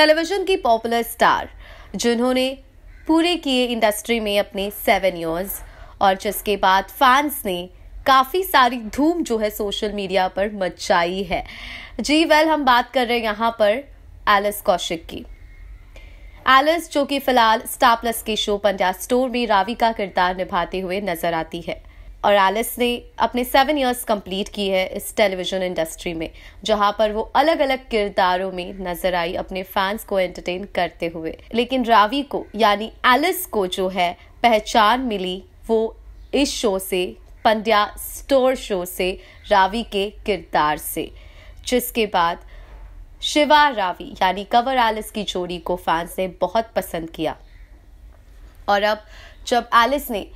television की popular star जिन्होंने पूरे किए इंडस्ट्री में अपने सेवन ईयर्स और जिसके बाद फैंस ने काफ़ी सारी धूम जो है सोशल मीडिया पर मचाई है जी वेल हम बात कर रहे हैं यहाँ पर एलिस कौशिक की एलिस जो कि फिलहाल स्टार प्लस के शो पंडा स्टोर में रावी का किरदार निभाते हुए नजर आती है और एलिस ने अपने सेवन इयर्स कंप्लीट की है इस टेलीविज़न इंडस्ट्री में जहां पर वो अलग अलग किरदारों में नजर आई अपने फैंस को एंटरटेन करते हुए लेकिन रावी को यानी एलिस को जो है पहचान मिली वो इस शो से पंड्या स्टोर शो से रावी के किरदार से जिसके बाद शिवा रावी यानी कवर एलिस की जोड़ी को फैंस ने बहुत पसंद किया और अब जब एलिस ने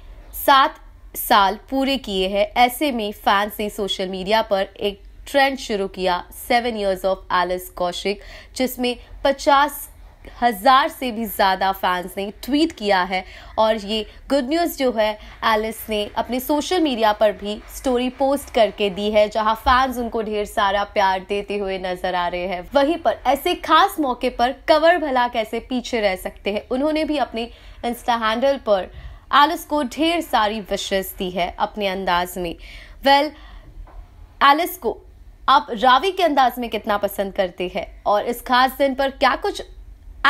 सात साल पूरे किए हैं ऐसे में फैंस ने सोशल मीडिया पर एक ट्रेंड शुरू किया seven years of Alice Kaushik जिसमें पचास हजार से भी ज़्यादा फैंस ने ट्वीट किया है और ये गुड न्यूज़ जो है एलिस ने अपने सोशल मीडिया पर भी स्टोरी पोस्ट करके दी है जहां फैंस उनको ढेर सारा प्यार देते हुए नजर आ रहे हैं वहीं पर ऐसे खास मौके पर कवर भला कैसे पीछे रह सकते हैं उन्होंने भी अपने इंस्टा हैंडल पर एलिस को ढेर सारी विशेष दी है अपने अंदाज में वेल well, एलिस को आप रावी के अंदाज में कितना पसंद करते हैं और इस खास दिन पर क्या कुछ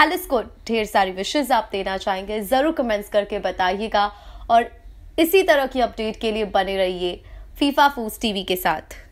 एलिस को ढेर सारी विशेष आप देना चाहेंगे ज़रूर कमेंट्स करके बताइएगा और इसी तरह की अपडेट के लिए बने रहिए फीफा फूस टीवी के साथ